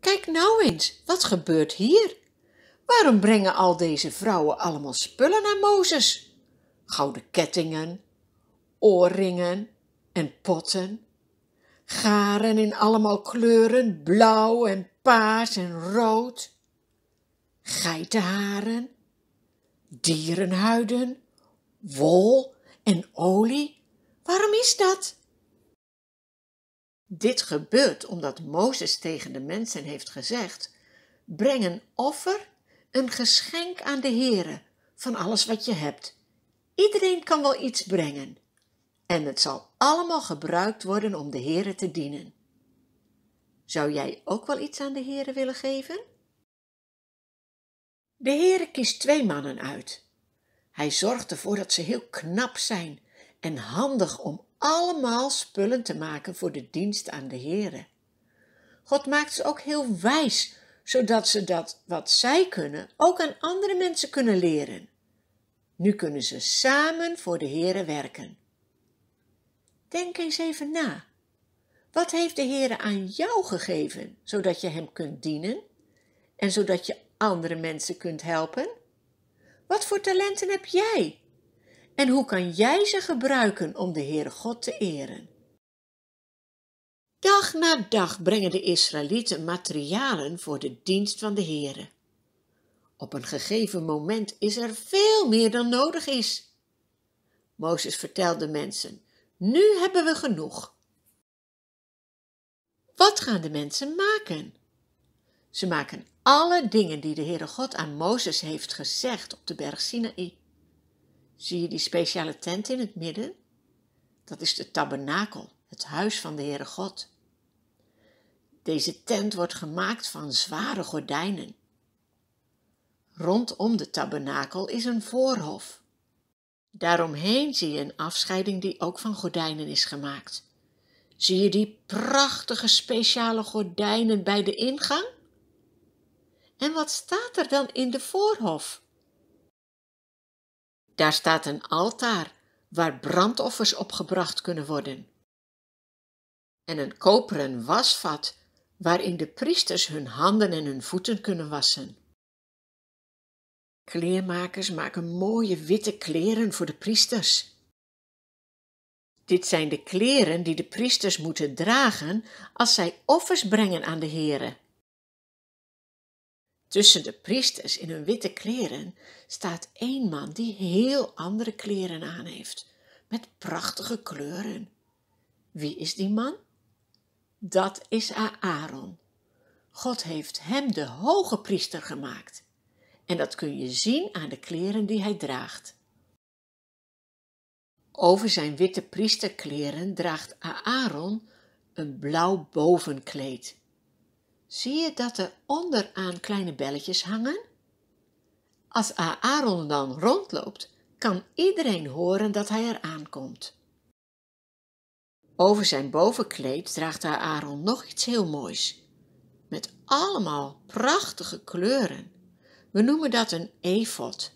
Kijk nou eens, wat gebeurt hier? Waarom brengen al deze vrouwen allemaal spullen naar Mozes? Gouden kettingen, oorringen en potten, garen in allemaal kleuren, blauw en paars en rood, geitenharen, dierenhuiden, wol en olie. Waarom is dat? Dit gebeurt omdat Mozes tegen de mensen heeft gezegd: Breng een offer, een geschenk aan de Heere van alles wat je hebt. Iedereen kan wel iets brengen. En het zal allemaal gebruikt worden om de Heere te dienen. Zou jij ook wel iets aan de Heere willen geven? De Heere kiest twee mannen uit. Hij zorgt ervoor dat ze heel knap zijn en handig om allemaal spullen te maken voor de dienst aan de Heere. God maakt ze ook heel wijs, zodat ze dat wat zij kunnen ook aan andere mensen kunnen leren. Nu kunnen ze samen voor de Heere werken. Denk eens even na. Wat heeft de Heere aan jou gegeven, zodat je Hem kunt dienen en zodat je andere mensen kunt helpen? Wat voor talenten heb jij en hoe kan jij ze gebruiken om de Heere God te eren? Dag na dag brengen de Israëlieten materialen voor de dienst van de Heere. Op een gegeven moment is er veel meer dan nodig is. Mozes vertelde mensen: Nu hebben we genoeg. Wat gaan de mensen maken? Ze maken alle dingen die de Heere God aan Mozes heeft gezegd op de berg Sinaï. Zie je die speciale tent in het midden? Dat is de tabernakel, het huis van de Heere God. Deze tent wordt gemaakt van zware gordijnen. Rondom de tabernakel is een voorhof. Daaromheen zie je een afscheiding die ook van gordijnen is gemaakt. Zie je die prachtige speciale gordijnen bij de ingang? En wat staat er dan in de voorhof? Daar staat een altaar waar brandoffers opgebracht kunnen worden. En een koperen wasvat waarin de priesters hun handen en hun voeten kunnen wassen. Kleermakers maken mooie witte kleren voor de priesters. Dit zijn de kleren die de priesters moeten dragen als zij offers brengen aan de Here. Tussen de priesters in hun witte kleren staat één man die heel andere kleren aan heeft, met prachtige kleuren. Wie is die man? Dat is Aaron. God heeft hem de hoge priester gemaakt. En dat kun je zien aan de kleren die hij draagt. Over zijn witte priesterkleren draagt Aaron een blauw bovenkleed Zie je dat er onderaan kleine belletjes hangen? Als Aaron dan rondloopt, kan iedereen horen dat hij eraan komt. Over zijn bovenkleed draagt Aaron nog iets heel moois. Met allemaal prachtige kleuren. We noemen dat een efot.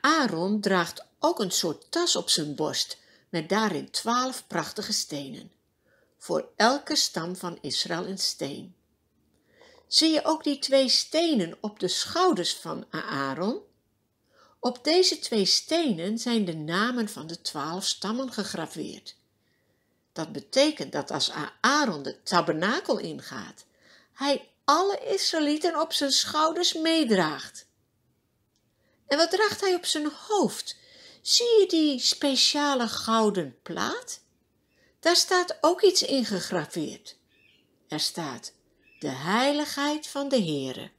Aaron draagt ook een soort tas op zijn borst met daarin twaalf prachtige stenen voor elke stam van Israël een steen. Zie je ook die twee stenen op de schouders van Aaron? Op deze twee stenen zijn de namen van de twaalf stammen gegraveerd. Dat betekent dat als Aaron de tabernakel ingaat, hij alle Israëlieten op zijn schouders meedraagt. En wat draagt hij op zijn hoofd? Zie je die speciale gouden plaat? Daar staat ook iets ingegraveerd. Er staat de heiligheid van de Heere.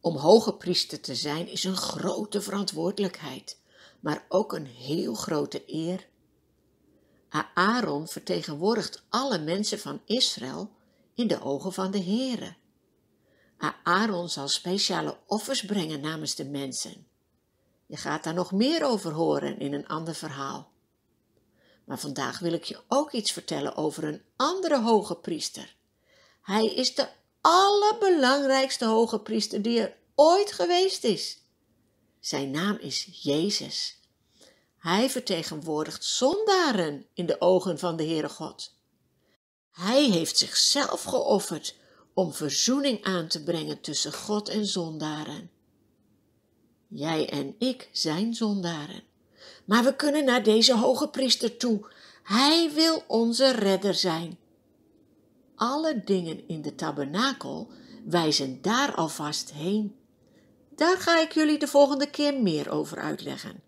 Om hoge priester te zijn is een grote verantwoordelijkheid, maar ook een heel grote eer. Aaron vertegenwoordigt alle mensen van Israël in de ogen van de Heere. Aaron zal speciale offers brengen namens de mensen. Je gaat daar nog meer over horen in een ander verhaal. Maar vandaag wil ik je ook iets vertellen over een andere hoge priester. Hij is de allerbelangrijkste hoge priester die er ooit geweest is. Zijn naam is Jezus. Hij vertegenwoordigt zondaren in de ogen van de Heere God. Hij heeft zichzelf geofferd om verzoening aan te brengen tussen God en zondaren. Jij en ik zijn zondaren maar we kunnen naar deze hoge priester toe. Hij wil onze redder zijn. Alle dingen in de tabernakel wijzen daar alvast heen. Daar ga ik jullie de volgende keer meer over uitleggen.